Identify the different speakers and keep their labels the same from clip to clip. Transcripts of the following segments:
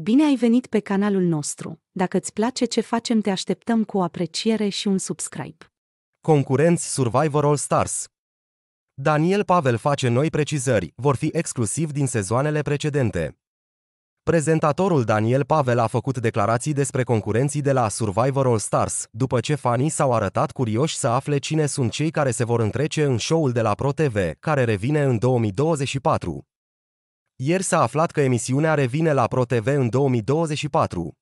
Speaker 1: Bine ai venit pe canalul nostru. Dacă îți place ce facem, te așteptăm cu o apreciere și un subscribe. Concurenți Survivor All Stars Daniel Pavel face noi precizări, vor fi exclusiv din sezoanele precedente. Prezentatorul Daniel Pavel a făcut declarații despre concurenții de la Survivor All Stars, după ce fanii s-au arătat curioși să afle cine sunt cei care se vor întrece în show-ul de la Pro TV, care revine în 2024. Ieri s-a aflat că emisiunea revine la ProTV în 2024.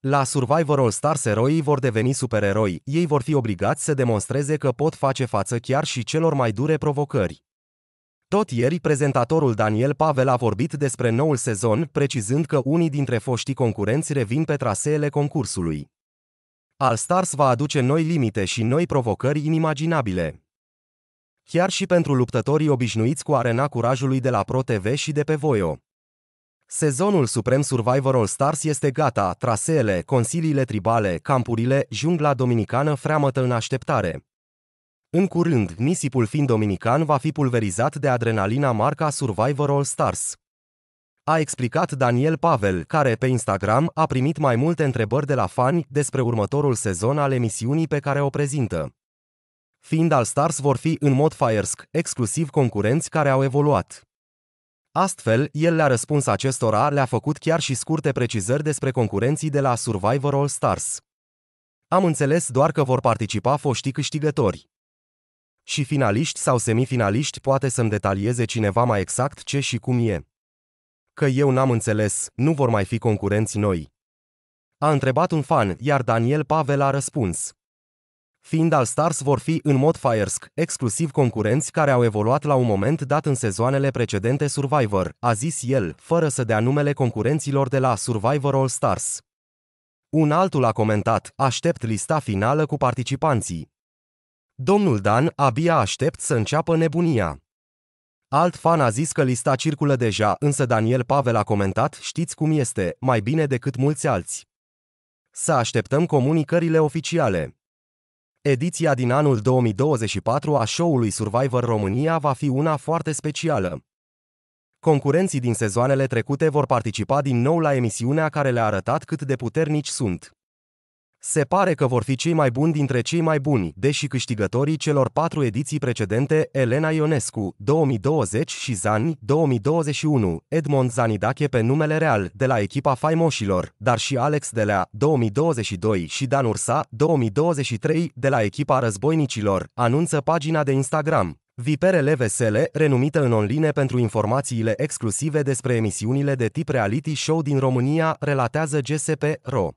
Speaker 1: La Survivor All Stars eroii vor deveni supereroi, ei vor fi obligați să demonstreze că pot face față chiar și celor mai dure provocări. Tot ieri, prezentatorul Daniel Pavel a vorbit despre noul sezon, precizând că unii dintre foștii concurenți revin pe traseele concursului. All Stars va aduce noi limite și noi provocări inimaginabile chiar și pentru luptătorii obișnuiți cu arena curajului de la Pro TV și de pe Voio. Sezonul Suprem Survivor All Stars este gata, traseele, consiliile tribale, campurile, jungla dominicană freamătă în așteptare. În curând, nisipul fiind dominican va fi pulverizat de adrenalina marca Survivor All Stars. A explicat Daniel Pavel, care pe Instagram a primit mai multe întrebări de la fani despre următorul sezon al emisiunii pe care o prezintă. Fiind al Stars vor fi în mod Firesc exclusiv concurenți care au evoluat. Astfel, el le-a răspuns acestora, le-a făcut chiar și scurte precizări despre concurenții de la Survivor All Stars. Am înțeles doar că vor participa foștii câștigători. Și finaliști sau semifinaliști poate să-mi detalieze cineva mai exact ce și cum e. Că eu n-am înțeles, nu vor mai fi concurenți noi. A întrebat un fan, iar Daniel Pavel a răspuns. Fiind al Stars vor fi în mod Firesc, exclusiv concurenți care au evoluat la un moment dat în sezoanele precedente Survivor, a zis el, fără să dea numele concurenților de la Survivor All Stars. Un altul a comentat, aștept lista finală cu participanții. Domnul Dan, abia aștept să înceapă nebunia. Alt fan a zis că lista circulă deja, însă Daniel Pavel a comentat, știți cum este, mai bine decât mulți alți. Să așteptăm comunicările oficiale. Ediția din anul 2024 a show-ului Survivor România va fi una foarte specială. Concurenții din sezoanele trecute vor participa din nou la emisiunea care le-a arătat cât de puternici sunt. Se pare că vor fi cei mai buni dintre cei mai buni, deși câștigătorii celor patru ediții precedente, Elena Ionescu, 2020 și Zani, 2021, Edmond Zanidache pe numele real, de la echipa Faimoșilor, dar și Alex Delea, 2022 și Dan Ursa, 2023, de la echipa Războinicilor, anunță pagina de Instagram. Viperele Vesele, renumită în online pentru informațiile exclusive despre emisiunile de tip reality show din România, relatează GSP.ro.